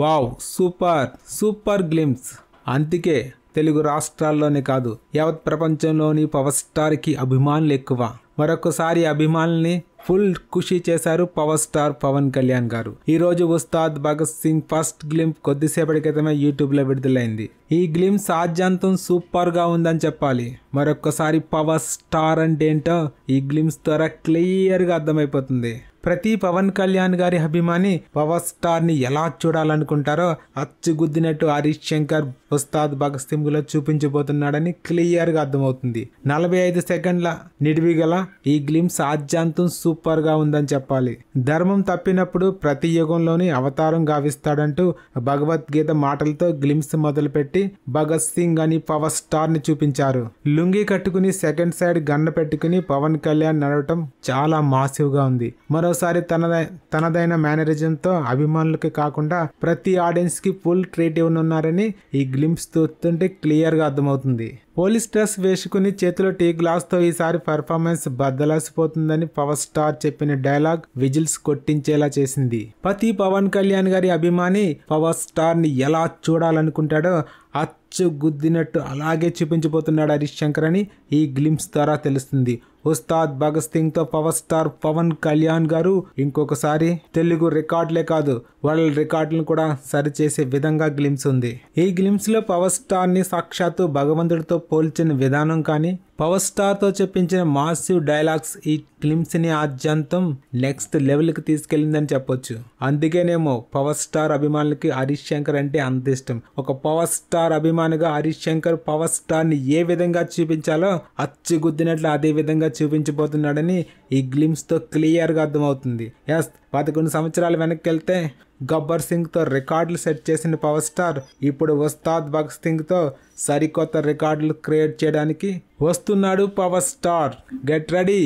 wow super super glimpse అందుకే తెలుగు రాష్ట్రాల్లోనే కాదు యావత్ ప్రపంచంలోని పవర్ స్టార్కి అభిమానులు ఎక్కువ మరొకసారి అభిమానుల్ని ఫుల్ ఖుషి చేశారు పవర్ స్టార్ పవన్ కళ్యాణ్ గారు ఈ రోజు ఉస్తాద్ భగత్ సింగ్ ఫస్ట్ గ్లింప్ కొద్దిసేపటి క్రితమే యూట్యూబ్లో విడుదలైంది ఈ గ్లిమ్ సాధ్యాంతం సూపర్గా ఉందని చెప్పాలి మరొకసారి పవర్ స్టార్ అంటే ఏంటో ఈ గ్లిమ్స్ ద్వారా క్లియర్గా అర్థమైపోతుంది ప్రతి పవన్ కళ్యాణ్ గారి అభిమాని పవర్ స్టార్ని ఎలా చూడాలనుకుంటారో అచ్చుగుద్దినట్టు హరీష్ శంకర్ ఉస్తాద్ భగత్ సింగ్లో చూపించబోతున్నాడని క్లియర్గా అర్థమవుతుంది నలభై ఐదు సెకండ్ల నిడివి గల ఈ గ్లిమ్స్ ఆద్యాంతం సూపర్గా ఉందని చెప్పాలి ధర్మం తప్పినప్పుడు ప్రతి యుగంలోని అవతారం గావిస్తాడంటూ భగవద్గీత మాటలతో గ్లిమ్స్ మొదలుపెట్టి భగత్ సింగ్ అని పవర్ స్టార్ని చూపించారు లుంగి కట్టుకుని సెకండ్ సైడ్ గన్న పెట్టుకుని పవన్ కళ్యాణ్ నడవటం చాలా గా ఉంది మరో మరోసారి తనదై తనదైన మేనరిజంతో అభిమానులకి కాకుండా ప్రతి ఆడియన్స్ కి ఫుల్ ట్రీట్ ఇవ్వనున్నారని ఈ గ్లింప్స్ చూస్తుంటే గా అర్థమవుతుంది పోలీస్ డ్రెస్ వేసుకుని చేతిలో టీ గ్లాస్తో ఈసారి పెర్ఫార్మెన్స్ బద్దలాసిపోతుందని పవర్ స్టార్ చెప్పిన డైలాగ్ విజిల్స్ కొట్టించేలా చేసింది పతి పవన్ కళ్యాణ్ గారి అభిమాని పవర్ స్టార్ని ఎలా చూడాలనుకుంటాడో అచ్చు గుద్దినట్టు అలాగే చూపించబోతున్నాడు హరీష్ శంకర్ అని ఈ గ్లిమ్స్ ద్వారా తెలుస్తుంది ఉస్తాద్ భగత్ సింగ్తో పవర్ స్టార్ పవన్ కళ్యాణ్ గారు ఇంకొకసారి తెలుగు రికార్డులే కాదు వరల్డ్ రికార్డులను కూడా సరిచేసే విధంగా గ్లిమ్స్ ఉంది ఈ గ్లిమ్స్లో పవర్ స్టార్ని సాక్షాత్తు భగవంతుడితో పోల్చిన విధానం కానీ పవర్ స్టార్తో చెప్పించిన మాసివ్ డైలాగ్స్ ఈ క్లిమ్స్ని ఆద్యంతం నెక్స్ట్ లెవెల్కి తీసుకెళ్ళిందని చెప్పొచ్చు అందుకేనేమో పవర్ స్టార్ అభిమానులకి హరీష్ శంకర్ అంటే అంత ఇష్టం ఒక పవర్ స్టార్ అభిమానిగా హరీష్ శంకర్ పవర్ స్టార్ని ఏ విధంగా చూపించాలో గుద్దినట్లు అదే విధంగా చూపించబోతున్నాడని ఈ గ్లిమ్స్తో క్లియర్గా అర్థమవుతుంది ఎస్ పదకొండు సంవత్సరాలు వెనక్కి వెళ్తే గబ్బర్ సింగ్ తో రికార్డులు సెట్ చేసిన పవర్ స్టార్ ఇప్పుడు ఉస్తాద్ భగత్ తో సరికొత్త రికార్డులు క్రియేట్ చేయడానికి వస్తున్నాడు పవర్ స్టార్ గెట్ రెడీ